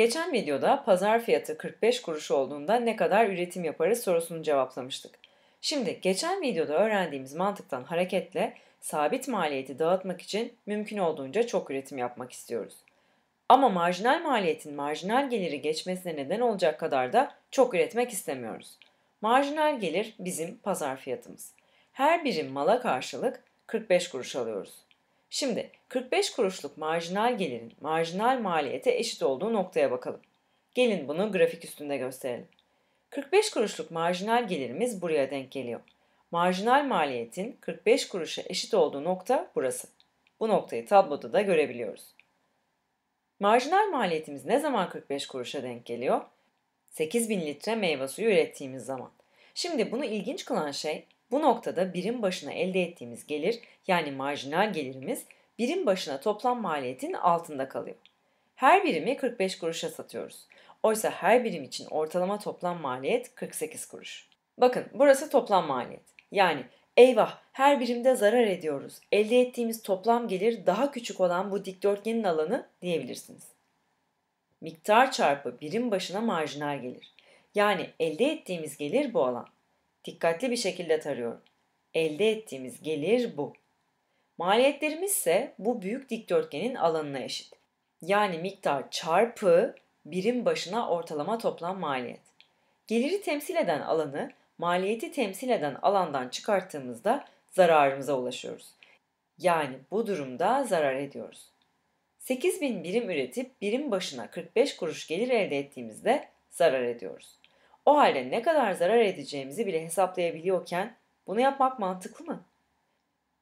Geçen videoda pazar fiyatı 45 kuruş olduğunda ne kadar üretim yaparız sorusunu cevaplamıştık. Şimdi geçen videoda öğrendiğimiz mantıktan hareketle sabit maliyeti dağıtmak için mümkün olduğunca çok üretim yapmak istiyoruz. Ama marjinal maliyetin marjinal geliri geçmesine neden olacak kadar da çok üretmek istemiyoruz. Marjinal gelir bizim pazar fiyatımız. Her birim mala karşılık 45 kuruş alıyoruz. Şimdi 45 kuruşluk marjinal gelirin marjinal maliyete eşit olduğu noktaya bakalım. Gelin bunu grafik üstünde gösterelim. 45 kuruşluk marjinal gelirimiz buraya denk geliyor. Marjinal maliyetin 45 kuruşa eşit olduğu nokta burası. Bu noktayı tabloda da görebiliyoruz. Marjinal maliyetimiz ne zaman 45 kuruşa denk geliyor? 8000 litre meyve suyu ürettiğimiz zaman. Şimdi bunu ilginç kılan şey bu noktada birim başına elde ettiğimiz gelir yani marjinal gelirimiz birim başına toplam maliyetin altında kalıyor. Her birimi 45 kuruşa satıyoruz. Oysa her birim için ortalama toplam maliyet 48 kuruş. Bakın burası toplam maliyet. Yani eyvah her birimde zarar ediyoruz. Elde ettiğimiz toplam gelir daha küçük olan bu dikdörtgenin alanı diyebilirsiniz. Miktar çarpı birim başına marjinal gelir. Yani elde ettiğimiz gelir bu alan. Dikkatli bir şekilde tarıyorum. Elde ettiğimiz gelir bu. Maliyetlerimiz ise bu büyük dikdörtgenin alanına eşit. Yani miktar çarpı birim başına ortalama toplam maliyet. Geliri temsil eden alanı maliyeti temsil eden alandan çıkarttığımızda zararımıza ulaşıyoruz. Yani bu durumda zarar ediyoruz. 8000 birim üretip birim başına 45 kuruş gelir elde ettiğimizde zarar ediyoruz. O halde ne kadar zarar edeceğimizi bile hesaplayabiliyorken bunu yapmak mantıklı mı?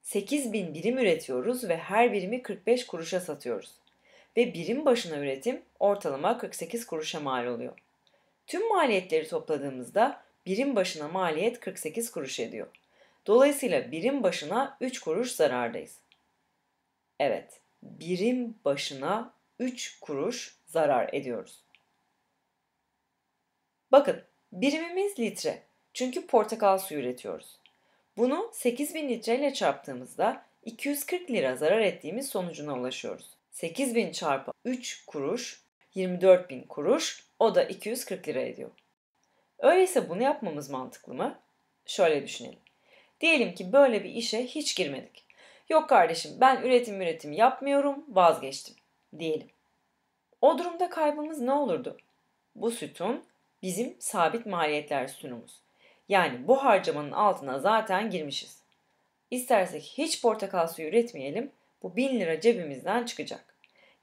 8 bin birim üretiyoruz ve her birimi 45 kuruşa satıyoruz. Ve birim başına üretim ortalama 48 kuruşa mal oluyor. Tüm maliyetleri topladığımızda birim başına maliyet 48 kuruş ediyor. Dolayısıyla birim başına 3 kuruş zarardayız. Evet, birim başına 3 kuruş zarar ediyoruz. Bakın, Birimimiz litre. Çünkü portakal suyu üretiyoruz. Bunu 8000 litre ile çarptığımızda 240 lira zarar ettiğimiz sonucuna ulaşıyoruz. 8000 çarpı 3 kuruş 24000 kuruş o da 240 lira ediyor. Öyleyse bunu yapmamız mantıklı mı? Şöyle düşünelim. Diyelim ki böyle bir işe hiç girmedik. Yok kardeşim ben üretim üretim yapmıyorum vazgeçtim diyelim. O durumda kaybımız ne olurdu? Bu sütun bizim sabit maliyetler sunumuz, Yani bu harcamanın altına zaten girmişiz. İstersek hiç portakal suyu üretmeyelim, bu 1000 lira cebimizden çıkacak.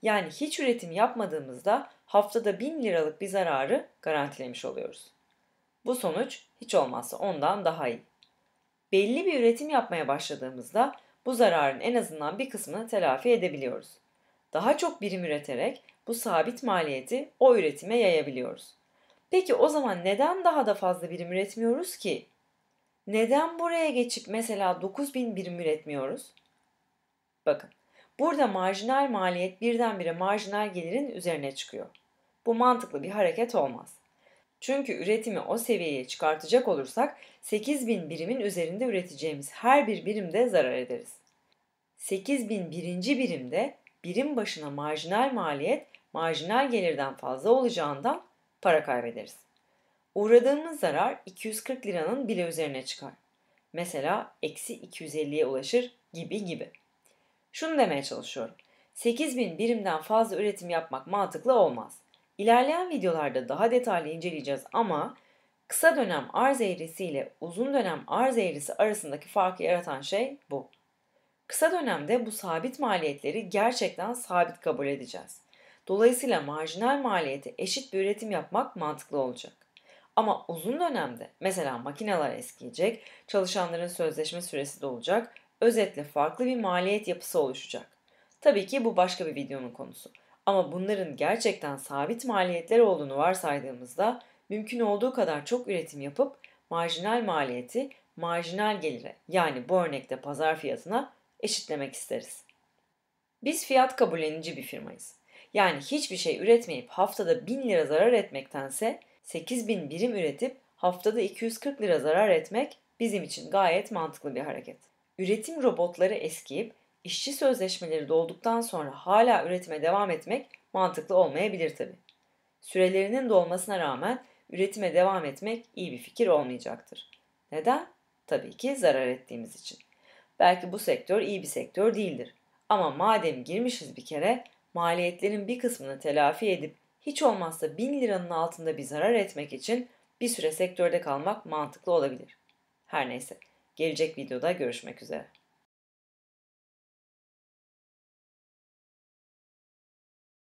Yani hiç üretim yapmadığımızda haftada 1000 liralık bir zararı garantilemiş oluyoruz. Bu sonuç hiç olmazsa ondan daha iyi. Belli bir üretim yapmaya başladığımızda bu zararın en azından bir kısmını telafi edebiliyoruz. Daha çok birim üreterek bu sabit maliyeti o üretime yayabiliyoruz. Peki o zaman neden daha da fazla birim üretmiyoruz ki? Neden buraya geçip mesela 9000 birim üretmiyoruz? Bakın, burada marjinal maliyet birdenbire marjinal gelirin üzerine çıkıyor. Bu mantıklı bir hareket olmaz. Çünkü üretimi o seviyeye çıkartacak olursak 8000 birimin üzerinde üreteceğimiz her bir birimde zarar ederiz. 8000 birinci birimde birim başına marjinal maliyet marjinal gelirden fazla olacağından para kaybederiz. Uğradığımız zarar 240 liranın bile üzerine çıkar. Mesela eksi 250'ye ulaşır gibi gibi. Şunu demeye çalışıyorum. 8000 birimden fazla üretim yapmak mantıklı olmaz. İlerleyen videolarda daha detaylı inceleyeceğiz ama kısa dönem arz eğrisi ile uzun dönem arz eğrisi arasındaki farkı yaratan şey bu. Kısa dönemde bu sabit maliyetleri gerçekten sabit kabul edeceğiz. Dolayısıyla marjinal maliyeti eşit bir üretim yapmak mantıklı olacak. Ama uzun dönemde mesela makineler eskiyecek, çalışanların sözleşme süresi dolacak, özetle farklı bir maliyet yapısı oluşacak. Tabii ki bu başka bir videonun konusu. Ama bunların gerçekten sabit maliyetler olduğunu varsaydığımızda mümkün olduğu kadar çok üretim yapıp marjinal maliyeti marjinal gelire yani bu örnekte pazar fiyatına eşitlemek isteriz. Biz fiyat kabullenici bir firmayız. Yani hiçbir şey üretmeyip haftada 1000 lira zarar etmektense 8000 birim üretip haftada 240 lira zarar etmek bizim için gayet mantıklı bir hareket. Üretim robotları eskiyip işçi sözleşmeleri dolduktan sonra hala üretime devam etmek mantıklı olmayabilir tabi. Sürelerinin dolmasına rağmen üretime devam etmek iyi bir fikir olmayacaktır. Neden? Tabii ki zarar ettiğimiz için. Belki bu sektör iyi bir sektör değildir. Ama madem girmişiz bir kere maliyetlerin bir kısmını telafi edip hiç olmazsa 1000 liranın altında bir zarar etmek için bir süre sektörde kalmak mantıklı olabilir. Her neyse, gelecek videoda görüşmek üzere.